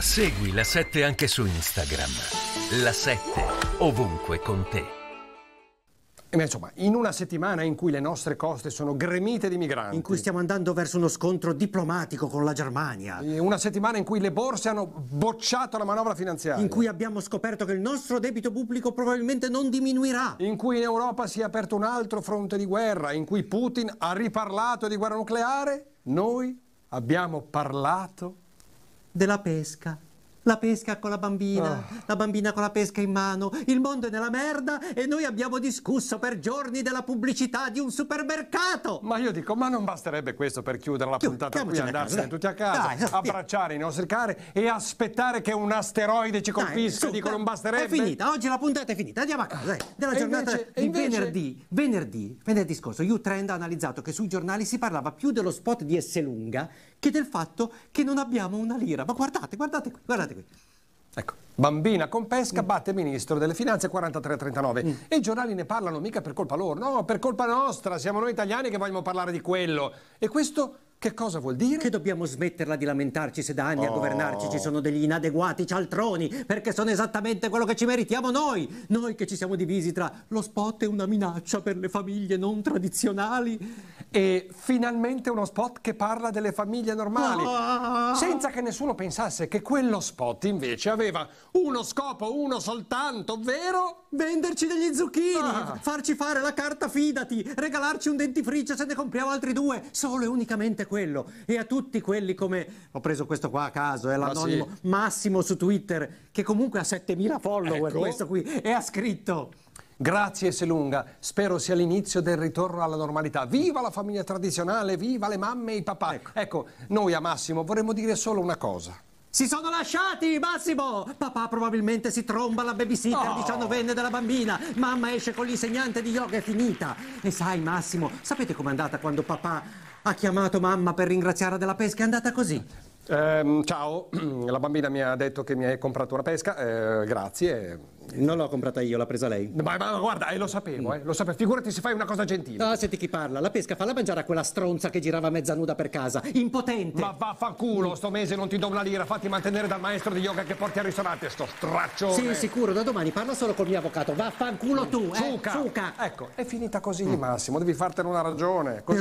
Segui la 7 anche su Instagram. La 7 ovunque con te. insomma, in una settimana in cui le nostre coste sono gremite di migranti. In cui stiamo andando verso uno scontro diplomatico con la Germania. In una settimana in cui le borse hanno bocciato la manovra finanziaria. In cui abbiamo scoperto che il nostro debito pubblico probabilmente non diminuirà. In cui in Europa si è aperto un altro fronte di guerra. In cui Putin ha riparlato di guerra nucleare. Noi abbiamo parlato della pesca la pesca con la bambina, oh. la bambina con la pesca in mano, il mondo è nella merda e noi abbiamo discusso per giorni della pubblicità di un supermercato. Ma io dico, ma non basterebbe questo per chiudere la Chiud puntata qui, andarsene tutti a casa, dai, abbracciare via. i nostri cari e aspettare che un asteroide ci colpisca, dai, su, dico, non basterebbe. È finita, oggi la puntata è finita, andiamo a casa, eh. Della giornata invece, di invece... venerdì, venerdì, venerdì scorso, U-Trend ha analizzato che sui giornali si parlava più dello spot di Esselunga che del fatto che non abbiamo una lira. Ma guardate, guardate, guardate. Guardate qui. Ecco. Bambina con pesca, batte ministro delle finanze 43-39 mm. e i giornali ne parlano mica per colpa loro, no, per colpa nostra, siamo noi italiani che vogliamo parlare di quello e questo che cosa vuol dire? Che dobbiamo smetterla di lamentarci se da anni oh. a governarci ci sono degli inadeguati cialtroni, perché sono esattamente quello che ci meritiamo noi, noi che ci siamo divisi tra lo spot e una minaccia per le famiglie non tradizionali. E finalmente uno spot che parla delle famiglie normali, ah. senza che nessuno pensasse che quello spot invece aveva uno scopo, uno soltanto, ovvero venderci degli zucchini, ah. farci fare la carta fidati, regalarci un dentifricio se ne compriamo altri due, solo e unicamente quello. E a tutti quelli come, ho preso questo qua a caso, è eh, ah, l'anonimo ah, sì. Massimo su Twitter, che comunque ha 7000 follower ecco. questo qui, e ha scritto... Grazie Selunga, spero sia l'inizio del ritorno alla normalità. Viva la famiglia tradizionale, viva le mamme e i papà. Ecco. ecco, noi a Massimo vorremmo dire solo una cosa. Si sono lasciati, Massimo! Papà probabilmente si tromba la babysitter oh. diciannovenne della bambina. Mamma esce con l'insegnante di yoga, è finita. E sai, Massimo, sapete com'è andata quando papà ha chiamato mamma per ringraziarla della pesca? È andata così. Eh, ciao, la bambina mi ha detto che mi hai comprato una pesca, eh, grazie. Non l'ho comprata io, l'ha presa lei. Ma, ma guarda, eh, lo sapevo, eh, lo sapevo. Figurati se fai una cosa gentile. No, ah, senti chi parla. La pesca fa la mangiare a quella stronza che girava mezza nuda per casa, impotente. Ma vaffanculo, sto mese non ti do una lira. Fatti mantenere dal maestro di yoga che porti al ristorante, sto straccione. Sì, sicuro, da domani parla solo col mio avvocato. Vaffanculo tu, eh. Zucca. Zucca. Ecco, è finita così, Massimo, devi fartene una ragione. Così...